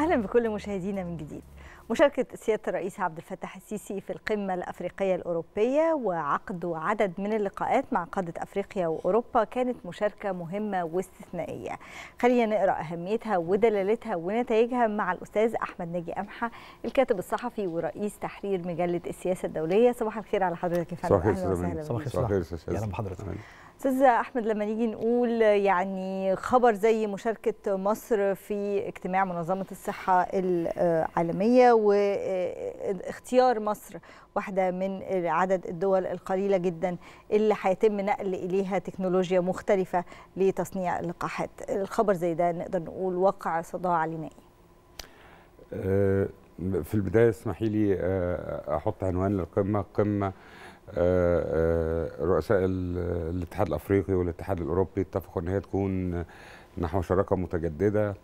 اهلا بكل مشاهدينا من جديد مشاركة سيادة الرئيس عبد الفتاح السيسي في القمة الأفريقية الأوروبية وعقد عدد من اللقاءات مع قادة أفريقيا وأوروبا كانت مشاركة مهمة واستثنائية خلينا نقرأ أهميتها ودلالتها ونتائجها مع الأستاذ أحمد ناجي أمحة الكاتب الصحفي ورئيس تحرير مجلة السياسة الدولية صباح الخير على حضرتك يا فندم أهلا وسهلا صباح الخير أهلا بحضرتك استاذ احمد لما نيجي نقول يعني خبر زي مشاركه مصر في اجتماع منظمه الصحه العالميه واختيار مصر واحده من عدد الدول القليله جدا اللي هيتم نقل اليها تكنولوجيا مختلفه لتصنيع اللقاحات الخبر زي ده نقدر نقول وقع صداع علمائي آه، في البدايه اسمحي لي آه، احط عنوان للقمه قمه آه، آه، رؤساء الاتحاد الافريقي والاتحاد الاوروبي اتفقوا ان هي تكون نحو شراكه متجدده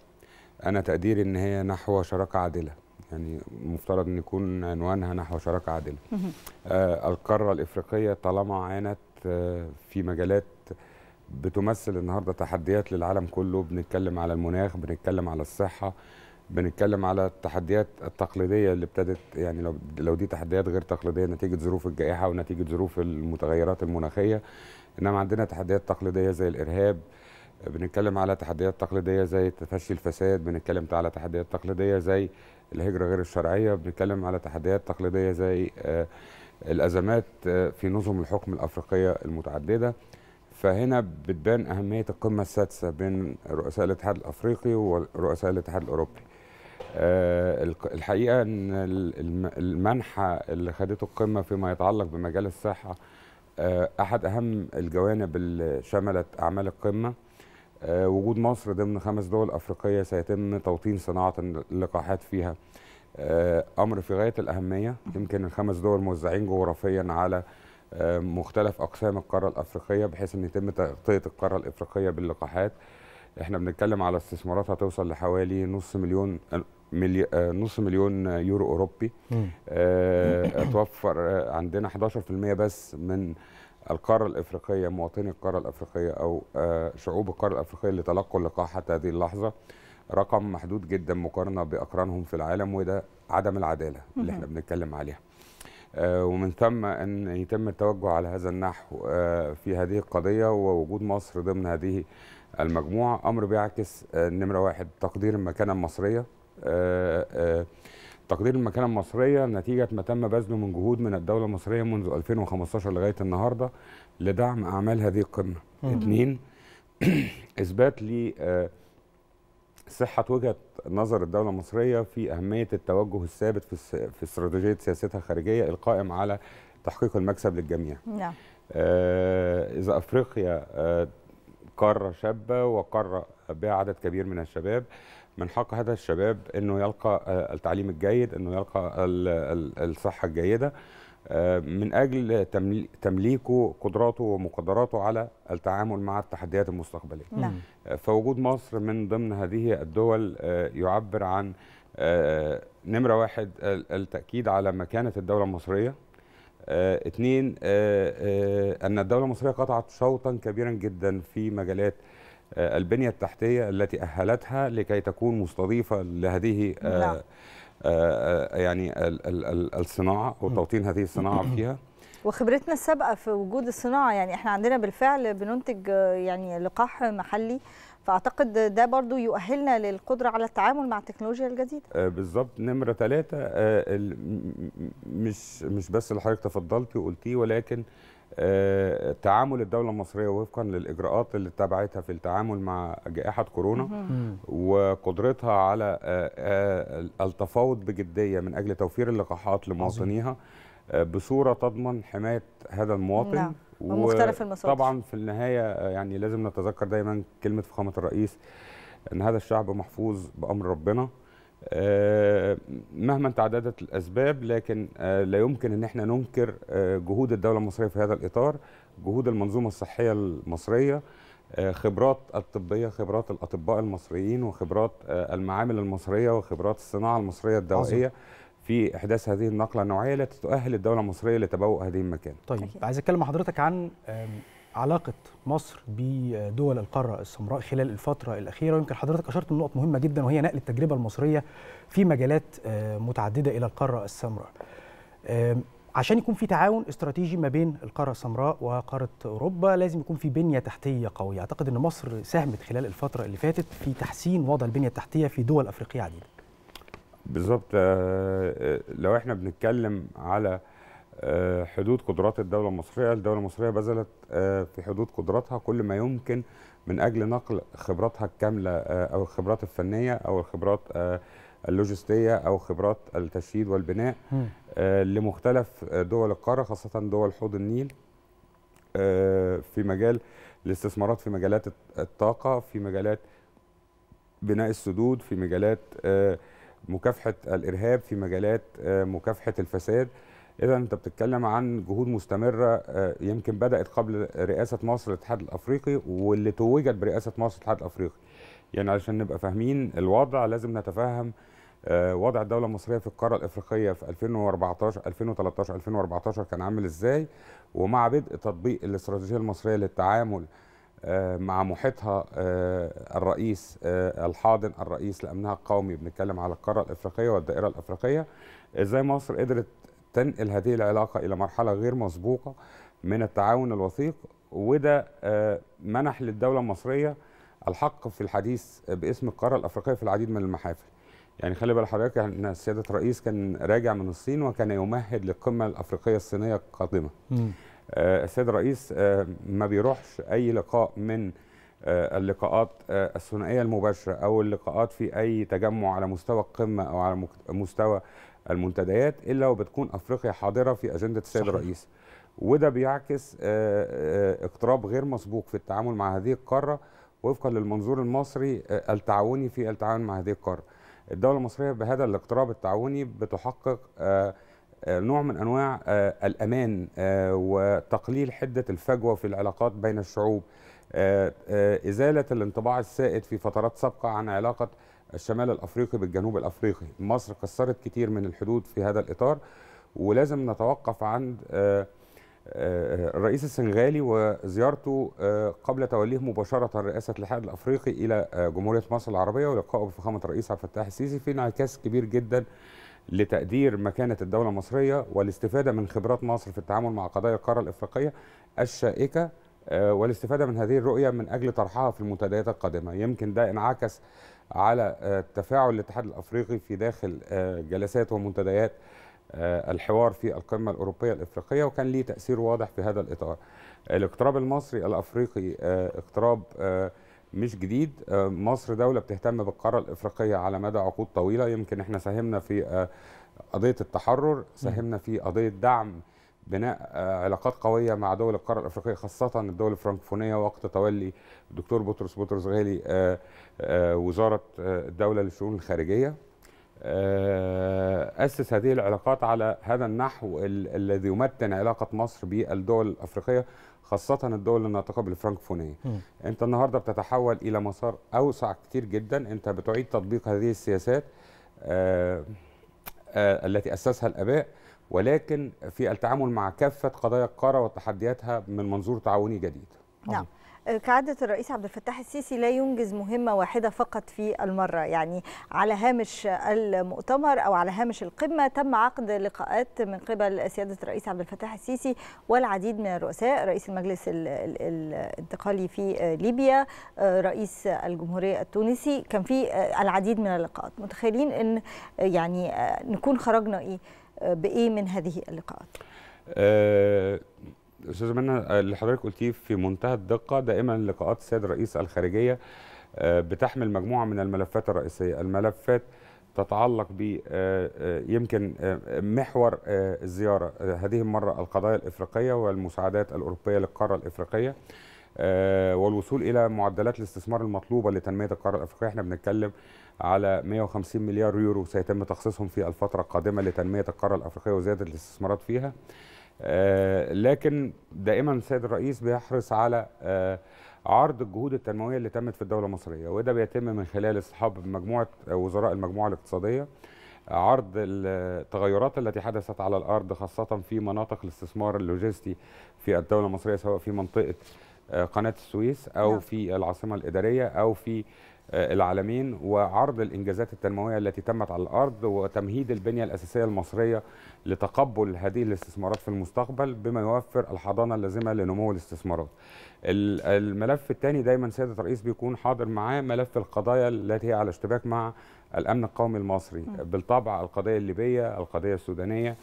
انا تقديري ان هي نحو شراكه عادله يعني مفترض ان يكون عنوانها نحو شراكه عادله آه القاره الافريقيه طالما عانت آه، في مجالات بتمثل النهارده تحديات للعالم كله بنتكلم على المناخ بنتكلم على الصحه بنتكلم على التحديات التقليديه اللي ابتدت يعني لو لو دي تحديات غير تقليديه نتيجه ظروف الجائحه ونتيجه ظروف المتغيرات المناخيه انما عندنا تحديات تقليديه زي الارهاب بنتكلم على تحديات تقليديه زي تفشي الفساد بنتكلم على تحديات تقليديه زي الهجره غير الشرعيه بنتكلم على تحديات تقليديه زي آه، الازمات آه، في نظم الحكم الافريقيه المتعدده فهنا بتبان اهميه القمه السادسه بين رؤساء الاتحاد الافريقي ورؤساء الاتحاد الاوروبي آه، الحقيقه ان المنحه اللي خدته القمه فيما يتعلق بمجال الصحه آه، احد اهم الجوانب اللي شملت اعمال القمه آه، وجود مصر ضمن خمس دول افريقيه سيتم توطين صناعه اللقاحات فيها امر في غايه الاهميه يمكن الخمس دول موزعين جغرافيا على مختلف اقسام القاره الافريقيه بحيث ان يتم تغطيه القاره الافريقيه باللقاحات احنا بنتكلم على استثمارات هتوصل لحوالي نص مليون ملي... آه، نص مليون يورو اوروبي آه، اتوفر آه، عندنا 11% بس من القاره الافريقيه مواطني القاره الافريقيه او شعوب القاره الافريقيه اللي تلقوا اللقاح حتى هذه اللحظه رقم محدود جدا مقارنه باقرانهم في العالم وده عدم العداله اللي احنا بنتكلم عليها ومن ثم ان يتم التوجه على هذا النحو في هذه القضيه ووجود مصر ضمن هذه المجموعه امر بيعكس نمره واحد تقدير المكانه المصريه آه، آه، تقدير المكانه المصريه نتيجه ما تم بذله من جهود من الدوله المصريه منذ 2015 لغايه النهارده لدعم اعمال هذه القمه. اثنين اثبات ل آه، صحه وجهه نظر الدوله المصريه في اهميه التوجه الثابت في في استراتيجيه سياستها الخارجيه القائم على تحقيق المكسب للجميع. نعم. آه اذا افريقيا آه قاره شابه وقاره بها عدد كبير من الشباب من حق هذا الشباب انه يلقى آه، التعليم الجيد انه يلقى الصحه الجيده آه، من اجل تمليكه قدراته ومقدراته على التعامل مع التحديات المستقبليه نعم. آه، فوجود مصر من ضمن هذه الدول يعبر عن نمره واحد التاكيد على مكانه الدوله المصريه اثنين ان الدوله المصريه قطعت شوطا كبيرا جدا في مجالات آه، البنية التحتية التي أهلتها لكي تكون مستضيفة لهذه آه، نعم. آه، يعني الصناعة وتوطين هذه الصناعة فيها وخبرتنا السابقه في وجود الصناعه يعني احنا عندنا بالفعل بننتج يعني لقاح محلي فاعتقد ده برضو يؤهلنا للقدره على التعامل مع التكنولوجيا الجديده بالظبط نمره ثلاثة مش مش بس اللي حضرتك تفضلتي وقلتيه ولكن آه، تعامل الدوله المصريه وفقا للاجراءات اللي اتبعتها في التعامل مع جائحه كورونا وقدرتها على آه، آه، التفاوض بجديه من اجل توفير اللقاحات لمواطنيها بصوره تضمن حمايه هذا المواطن نعم. ومختلف المصادر طبعا في النهايه يعني لازم نتذكر دايما كلمه فخامه الرئيس ان هذا الشعب محفوظ بامر ربنا آه، مهما تعددت الاسباب لكن آه، لا يمكن ان احنا ننكر آه، جهود الدوله المصريه في هذا الاطار جهود المنظومه الصحيه المصريه خبرات الطبيه خبرات الاطباء المصريين وخبرات المعامل المصريه وخبرات الصناعه المصريه الدوائيه في احداث هذه النقله النوعيه التي تؤهل الدوله المصريه لتبوء هذه المكانه. طيب عايز اتكلم مع حضرتك عن علاقة مصر بدول القارة السمراء خلال الفترة الأخيرة ويمكن حضرتك أشرت لنقط مهمة جدا وهي نقل التجربة المصرية في مجالات آه، متعددة إلى القارة السمراء آه، عشان يكون في تعاون استراتيجي ما بين القارة السمراء وقارة أوروبا لازم يكون في بنية تحتية قوية أعتقد أن مصر ساهمت خلال الفترة اللي فاتت في تحسين وضع البنية التحتية في دول أفريقية عديدة بالظبط آه، لو احنا بنتكلم على آه، حدود قدرات الدوله المصريه الدوله المصريه بذلت آه، في حدود قدراتها كل ما يمكن من اجل نقل خبراتها الكامله آه، او الخبرات الفنيه او الخبرات اللوجستيه او خبرات التشييد والبناء لمختلف دول القاره خاصه دول حوض النيل في مجال الاستثمارات في مجالات الطاقه في مجالات بناء السدود في مجالات مكافحه الارهاب في مجالات مكافحه الفساد اذا انت بتتكلم عن جهود مستمره آه، يمكن بدات قبل رئاسه مصر الاتحاد الافريقي واللي توجت برئاسه مصر الاتحاد الافريقي يعني علشان نبقى فاهمين الوضع لازم نتفهم آه، وضع الدوله المصريه في القاره الافريقيه في 2014 2013 2014 كان عامل ازاي ومع بدء تطبيق الاستراتيجيه المصريه للتعامل آه، مع محيطها الرئيس الحاضن الرئيس لامنها القومي بنتكلم على القاره الافريقيه والدائره الافريقيه ازاي مصر قدرت تنقل هذه العلاقة إلى مرحلة غير مسبوقة من التعاون الوثيق وده آه، منح للدولة المصرية الحق في الحديث باسم القارة الأفريقية في العديد من المحافل يعني خلي بال حضرتك ان سياده الرئيس كان راجع من الصين وكان يمهد للقمه الافريقيه الصينيه القادمه. آه السيد الرئيس آه ما بيروحش اي لقاء من آه اللقاءات آه، الثنائيه المباشره او اللقاءات في اي تجمع على مستوى القمه او على مستوى المنتديات الا وبتكون افريقيا حاضره في اجنده السيد الرئيس وده بيعكس آه، آه، اقتراب غير مسبوق في التعامل مع هذه القاره وفقا للمنظور المصري آه، التعاوني في التعاون مع هذه القاره الدوله المصريه بهذا الاقتراب التعاوني بتحقق نوع من انواع الامان وتقليل حده الفجوه في العلاقات بين الشعوب ازاله الانطباع السائد في فترات سابقه عن علاقه الشمال الافريقي بالجنوب الافريقي مصر كسرت كتير من الحدود في هذا الاطار ولازم نتوقف عند آه، آه، الرئيس السنغالي وزيارته آه، قبل توليه مباشرة رئاسة الاتحاد الأفريقي إلى جمهورية مصر العربية ولقائه بفخامة الرئيس عبد الفتاح السيسي في انعكاس كبير جدا لتقدير مكانة الدولة المصرية والاستفادة من خبرات مصر في التعامل مع قضايا القارة الإفريقية الشائكة والاستفادة من هذه الرؤية من أجل طرحها في المنتديات القادمة يمكن ده انعكس على آه، تفاعل الاتحاد الافريقي في داخل آه، جلسات ومنتديات آه، الحوار في القمه الاوروبيه الافريقيه وكان ليه تاثير واضح في هذا الاطار. الاقتراب المصري الافريقي اقتراب مش جديد مصر دوله بتهتم بالقاره الافريقيه على مدى عقود طويله يمكن احنا ساهمنا في قضيه التحرر ساهمنا في قضيه دعم بناء آه، علاقات قويه مع دول القاره الافريقيه خاصه الدول الفرنكفونيه وقت تولي الدكتور بطرس بطرس غالي آه، آه، وزاره الدوله للشؤون الخارجيه أسس هذه العلاقات على هذا النحو الذي يمتن علاقة مصر بالدول الأفريقية خاصة الدول الناطقة بالفرنكفونية م. أنت النهاردة بتتحول إلى مسار أوسع كتير جدا أنت بتعيد تطبيق هذه السياسات آآ آآ التي أسسها الآباء ولكن في التعامل مع كافه قضايا القاره وتحدياتها من منظور تعاوني جديد نعم آه، كعادة الرئيس عبد الفتاح السيسي لا ينجز مهمة واحدة فقط في المرة يعني على هامش المؤتمر أو على هامش القمة تم عقد لقاءات من قبل سيادة الرئيس عبد الفتاح السيسي والعديد من الرؤساء رئيس المجلس الانتقالي في آه، ليبيا آه، رئيس الجمهورية التونسي كان في العديد من اللقاءات متخيلين أن يعني نكون خرجنا إيه بايه من هذه اللقاءات استاذ آه، استاذه منى اللي حضرتك قلتيه في منتهى الدقه دائما لقاءات السيد رئيس الخارجيه آه، بتحمل مجموعه من الملفات الرئيسيه الملفات تتعلق ب آه، يمكن محور الزياره هذه المره القضايا الافريقيه والمساعدات الاوروبيه للقاره الافريقيه والوصول الى معدلات الاستثمار المطلوبه لتنميه القاره الافريقيه احنا بنتكلم على 150 مليار يورو سيتم تخصيصهم في الفترة القادمة لتنمية القارة الأفريقية وزيادة الاستثمارات فيها آه، لكن دائما السيد الرئيس بيحرص على آه، عرض الجهود التنموية اللي تمت في الدولة المصرية وده بيتم من خلال اصحاب مجموعة وزراء المجموعة الاقتصادية عرض التغيرات التي حدثت على الأرض خاصة في مناطق الاستثمار اللوجستي في الدولة المصرية سواء في منطقة آه، قناة السويس أو نعم. في العاصمة الإدارية أو في آه، العالمين وعرض الإنجازات التنموية التي تمت على الأرض وتمهيد البنية الأساسية المصرية لتقبل هذه الاستثمارات في المستقبل بما يوفر الحضانة اللازمة لنمو الاستثمارات الملف الثاني دايما سيادة الرئيس بيكون حاضر معاه ملف القضايا التي هي على اشتباك مع الأمن القومي المصري بالطبع القضية الليبية القضية السودانية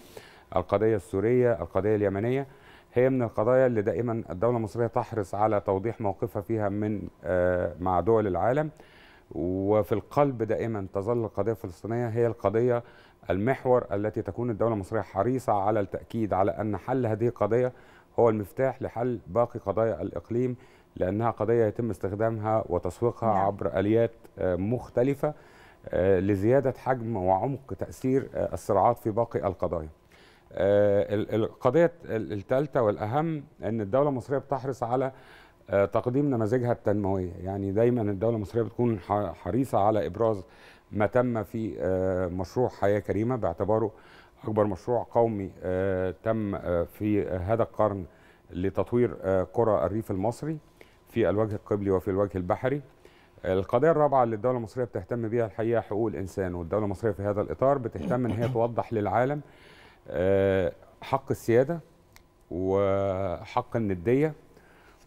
القضية السورية القضية اليمنية هي من القضايا اللي دائما الدولة المصرية تحرص على توضيح موقفها فيها من آه، مع دول العالم وفي القلب دائما تظل القضية الفلسطينية هي القضية المحور التي تكون الدولة المصرية حريصة على التأكيد على أن حل هذه القضية هو المفتاح لحل باقي قضايا الإقليم لأنها قضية يتم استخدامها وتسويقها نعم. عبر آليات آه، مختلفة آه، لزيادة حجم وعمق تأثير آه، الصراعات في باقي القضايا القضية الثالثة والأهم أن الدولة المصرية بتحرص على آه، تقديم نماذجها التنمويه يعني دايما الدوله المصريه بتكون حريصه على ابراز ما تم في آه، مشروع حياه كريمه باعتباره اكبر مشروع قومي آه، تم في هذا القرن لتطوير قرى الريف المصري في الوجه القبلي وفي الوجه البحري القضية الرابعة اللي الدولة المصرية بتهتم بيها الحقيقة حقوق الإنسان والدولة المصرية في هذا الإطار بتهتم إن هي توضح للعالم حق السيادة وحق الندية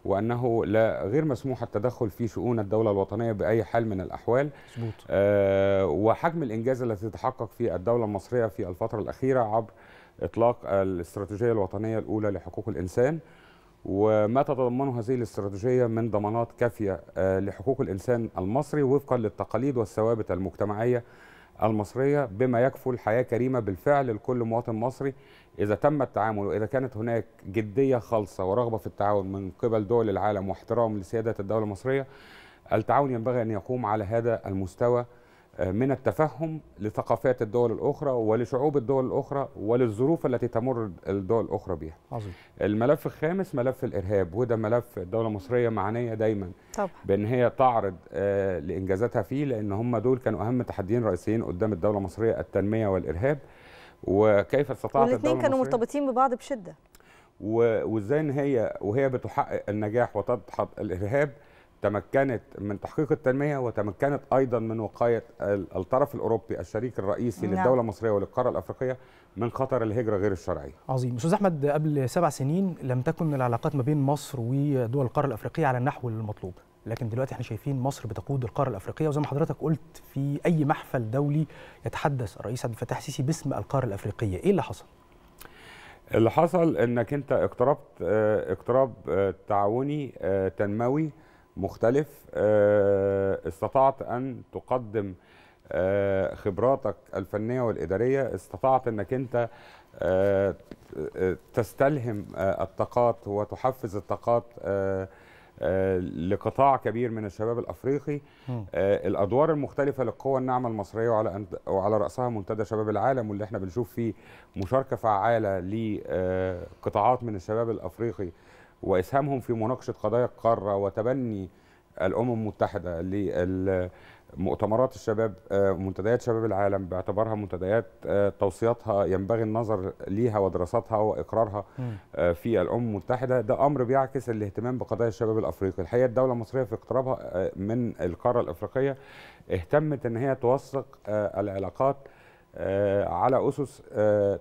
وانه لا غير مسموح التدخل في شؤون الدوله الوطنيه باي حال من الاحوال مظبوط آه وحجم الانجاز الذي تحقق في الدوله المصريه في الفتره الاخيره عبر اطلاق الاستراتيجيه الوطنيه الاولى لحقوق الانسان وما تتضمنه هذه الاستراتيجيه من ضمانات كافيه آه لحقوق الانسان المصري وفقا للتقاليد والثوابت المجتمعيه المصريه بما يكفل حياه كريمه بالفعل لكل مواطن مصري إذا تم التعامل وإذا كانت هناك جدية خالصة ورغبة في التعاون من قبل دول العالم واحترام لسيادة الدولة المصرية التعاون ينبغي أن يقوم على هذا المستوى آه، من التفهم لثقافات الدول الأخرى ولشعوب الدول الأخرى وللظروف التي تمر الدول الأخرى بها عظيم. الملف الخامس ملف الإرهاب وده ملف الدولة المصرية معنية دايما طبعا. بأن هي تعرض آه، لإنجازاتها فيه لأن هم دول كانوا أهم تحديين رئيسيين قدام الدولة المصرية التنمية والإرهاب وكيف استطاعت الاثنين كانوا مرتبطين ببعض بشده وازاي ان هي وهي بتحقق النجاح وتدحض الارهاب تمكنت من تحقيق التنميه وتمكنت ايضا من وقايه الطرف الاوروبي الشريك الرئيسي نعم. للدوله المصريه وللقاره الافريقيه من خطر الهجره غير الشرعيه. عظيم، استاذ احمد قبل سبع سنين لم تكن العلاقات ما بين مصر ودول القاره الافريقيه على النحو المطلوب، لكن دلوقتي احنا شايفين مصر بتقود القاره الافريقيه وزي ما حضرتك قلت في اي محفل دولي يتحدث الرئيس عبد الفتاح السيسي باسم القاره الافريقيه ايه اللي حصل اللي حصل انك انت اقتربت آه، اقتراب آه، تعاوني آه، تنموي مختلف استطعت ان تقدم خبراتك الفنيه والاداريه استطعت انك انت تستلهم الطاقات وتحفز الطاقات آه، لقطاع كبير من الشباب الافريقي آه، الادوار المختلفه للقوى الناعمه المصريه وعلى وعلى راسها منتدى شباب العالم واللي احنا بنشوف فيه مشاركه فعاله لقطاعات آه، من الشباب الافريقي واسهامهم في مناقشه قضايا القاره وتبني الامم المتحده لمؤتمرات الشباب آه، منتديات شباب العالم باعتبارها منتديات آه، توصياتها ينبغي النظر ليها ودراستها واقرارها آه، في الامم المتحده ده امر بيعكس الاهتمام بقضايا الشباب الافريقي الحقيقه الدوله المصريه في اقترابها من القاره الافريقيه اهتمت ان هي توثق العلاقات على اسس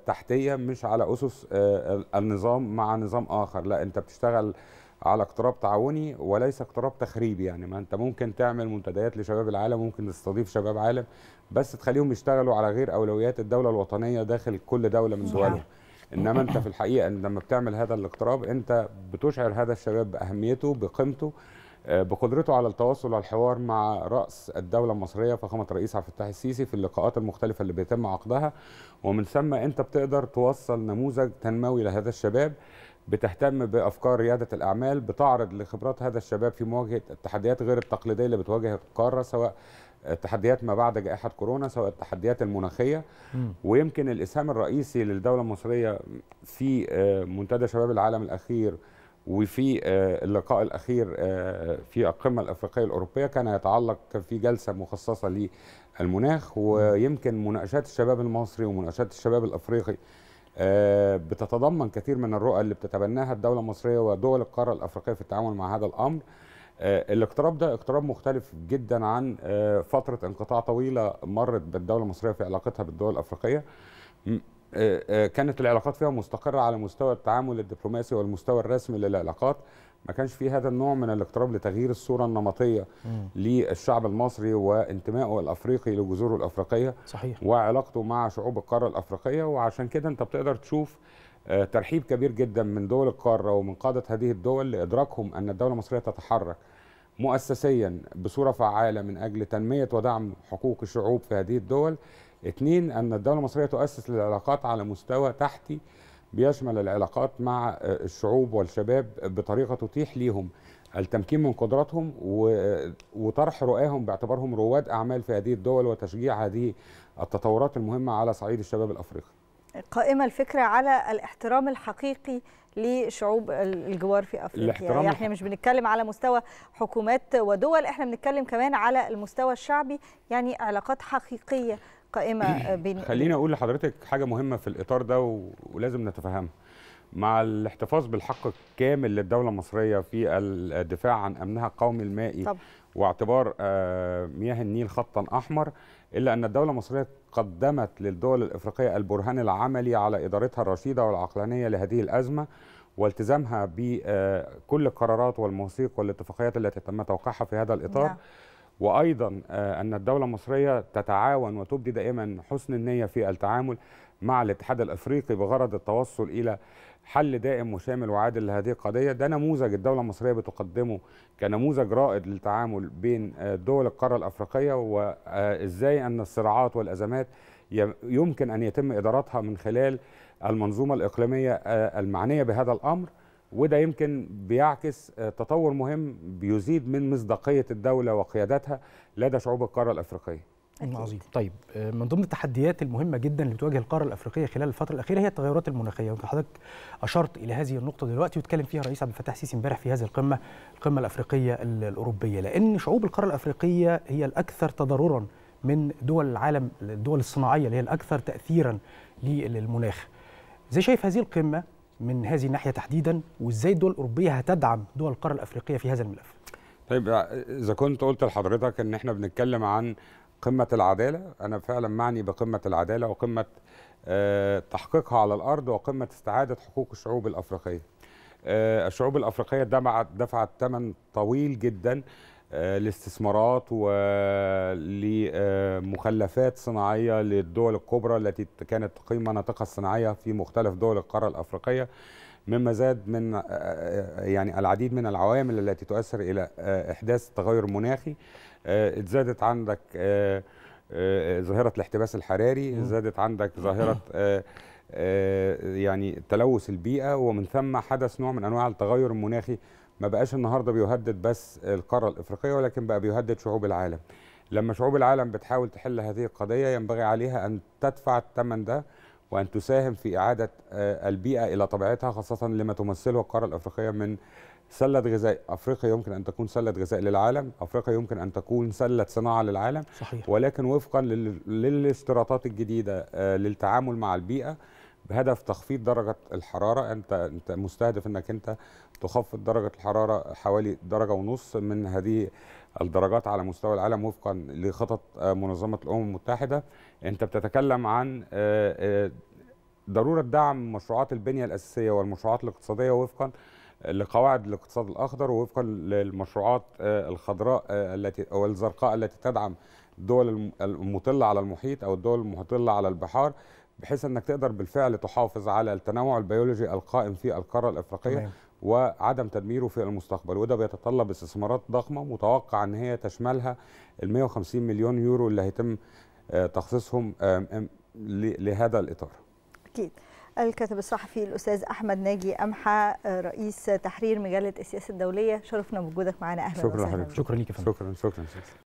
تحتيه مش على اسس النظام مع نظام اخر لا انت بتشتغل على اقتراب تعاوني وليس اقتراب تخريبي يعني ما انت ممكن تعمل منتديات لشباب العالم ممكن تستضيف شباب عالم بس تخليهم يشتغلوا على غير اولويات الدوله الوطنيه داخل كل دوله من دولها انما انت في الحقيقه لما بتعمل هذا الاقتراب انت بتشعر هذا الشباب باهميته بقيمته آه، بقدرته على التواصل والحوار مع رأس الدولة المصرية فخامة الرئيس عبد الفتاح السيسي في اللقاءات المختلفة اللي بيتم عقدها ومن ثم أنت بتقدر توصل نموذج تنموي لهذا الشباب بتهتم بافكار رياده الاعمال بتعرض لخبرات هذا الشباب في مواجهه التحديات غير التقليديه اللي بتواجه القاره سواء تحديات ما بعد جائحه كورونا سواء التحديات المناخيه م. ويمكن الاسهام الرئيسي للدوله المصريه في آه، منتدى شباب العالم الاخير وفي آه، اللقاء الاخير آه، في القمه الافريقيه الاوروبيه كان يتعلق في جلسه مخصصه للمناخ ويمكن مناقشات الشباب المصري ومناقشات الشباب الافريقي آه، بتتضمن كثير من الرؤى اللي بتتبناها الدوله المصريه ودول القاره الافريقيه في التعامل مع هذا الامر آه، الاقتراب ده اقتراب مختلف جدا عن آه، فتره انقطاع طويله مرت بالدوله المصريه في علاقتها بالدول الافريقيه كانت العلاقات فيها مستقرة على مستوى التعامل الدبلوماسي والمستوى الرسمي للعلاقات ما كانش في هذا النوع من الاقتراب لتغيير الصوره النمطيه للشعب المصري وانتمائه الافريقي لجذوره الافريقيه صحيح. وعلاقته مع شعوب القاره الافريقيه وعشان كده انت بتقدر تشوف آه، ترحيب كبير جدا من دول القاره ومن قاده هذه الدول لادراكهم ان الدوله المصريه تتحرك مؤسسيا بصوره فعاله من اجل تنميه ودعم حقوق الشعوب في هذه الدول اثنين ان الدوله المصريه تؤسس للعلاقات على مستوى تحتي بيشمل العلاقات مع آه، الشعوب والشباب بطريقه تتيح ليهم التمكين من قدراتهم آه، وطرح رؤاهم باعتبارهم رواد اعمال في هذه الدول وتشجيع هذه التطورات المهمه على صعيد الشباب الافريقي. قائمه الفكره على الاحترام الحقيقي لشعوب الجوار في افريقيا يعني احنا مش بنتكلم على مستوى حكومات ودول احنا بنتكلم كمان على المستوى الشعبي يعني علاقات حقيقيه قائمه إيه، بين خليني اقول لحضرتك حاجه مهمه في الاطار ده ولازم نتفهمها مع الاحتفاظ بالحق الكامل للدوله المصريه في الدفاع عن امنها القومي المائي طب. واعتبار آه، مياه النيل خطا احمر الا ان الدوله المصريه قدمت للدول الافريقيه البرهان العملي على ادارتها الرشيده والعقلانيه لهذه الازمه والتزامها بكل القرارات والمواثيق والاتفاقيات التي تم توقيعها في هذا الاطار نعم. وايضا آه، ان الدوله المصريه تتعاون وتبدي دائما حسن النيه في التعامل مع الاتحاد الافريقي بغرض التوصل الى حل دائم وشامل وعادل لهذه القضيه ده نموذج الدوله المصريه بتقدمه كنموذج رائد للتعامل بين آه، دول القاره الافريقيه وازاي آه، ان الصراعات والازمات يمكن ان يتم ادارتها من خلال المنظومه الاقليميه المعنيه بهذا الامر وده يمكن بيعكس آه، تطور مهم بيزيد من مصداقية الدولة وقيادتها لدى شعوب القارة الأفريقية عظيم طيب آه، من ضمن التحديات المهمه جدا اللي بتواجه القاره الافريقيه خلال الفتره الاخيره هي التغيرات المناخيه ويمكن حضرتك اشرت الى هذه النقطه دلوقتي واتكلم فيها الرئيس عبد الفتاح السيسي امبارح في هذه القمه القمه الافريقيه الاوروبيه لان شعوب القاره الافريقيه هي الاكثر تضررا من دول العالم الدول الصناعيه اللي هي الاكثر تاثيرا للمناخ ازاي شايف هذه القمه من هذه الناحيه تحديدا وازاي الدول الاوروبيه هتدعم دول القاره الافريقيه في هذا الملف طيب آه، اذا كنت قلت لحضرتك ان احنا بنتكلم عن قمه العداله انا فعلا معني بقمه العداله وقمه آه، تحقيقها على الارض وقمه استعاده حقوق الشعوب الافريقيه آه، الشعوب الافريقيه دفعت دفعت ثمن طويل جدا آه، لاستثمارات ولمخلفات صناعية للدول الكبرى التي كانت تقيم مناطقها الصناعية في مختلف دول القارة الأفريقية مما زاد من آه، آه، يعني العديد من العوامل التي تؤثر إلى إحداث تغير مناخي زادت عندك ظاهرة الاحتباس الحراري زادت عندك ظاهرة يعني تلوث البيئة ومن ثم حدث نوع من أنواع التغير المناخي ما بقاش النهارده بيهدد بس القاره الافريقيه ولكن بقى بيهدد شعوب العالم لما شعوب العالم بتحاول تحل هذه القضيه ينبغي عليها ان تدفع الثمن ده وان تساهم في اعاده آه، البيئه الى طبيعتها خاصه لما تمثله القاره الافريقيه من سله غذاء افريقيا يمكن ان تكون سله غذاء للعالم افريقيا يمكن ان تكون سله صناعه للعالم صحيح. ولكن وفقا للاشتراطات الجديده آه، للتعامل مع البيئه بهدف تخفيض درجه الحراره انت انت مستهدف انك انت تخفض درجة الحرارة حوالي درجة ونص من هذه الدرجات على مستوى العالم وفقا لخطط آه، منظمة الأمم المتحدة أنت بتتكلم عن آه، آه، ضرورة دعم مشروعات البنية الأساسية والمشروعات الاقتصادية وفقا لقواعد الاقتصاد الأخضر ووفقا للمشروعات الخضراء التي أو الزرقاء التي تدعم الدول المطلة على المحيط أو الدول المطلة على البحار بحيث انك تقدر بالفعل تحافظ على التنوع البيولوجي القائم في القاره الافريقيه وعدم تدميره في المستقبل وده بيتطلب استثمارات ضخمه متوقع ان هي تشملها ال 150 مليون يورو اللي هيتم آه، تخصيصهم لهذا الاطار. اكيد. الكاتب الصحفي الاستاذ احمد ناجي امحى آه، رئيس تحرير مجله السياسه الدوليه شرفنا بوجودك معنا اهلا وسهلا شكرا لك شكرا شكرا شكرا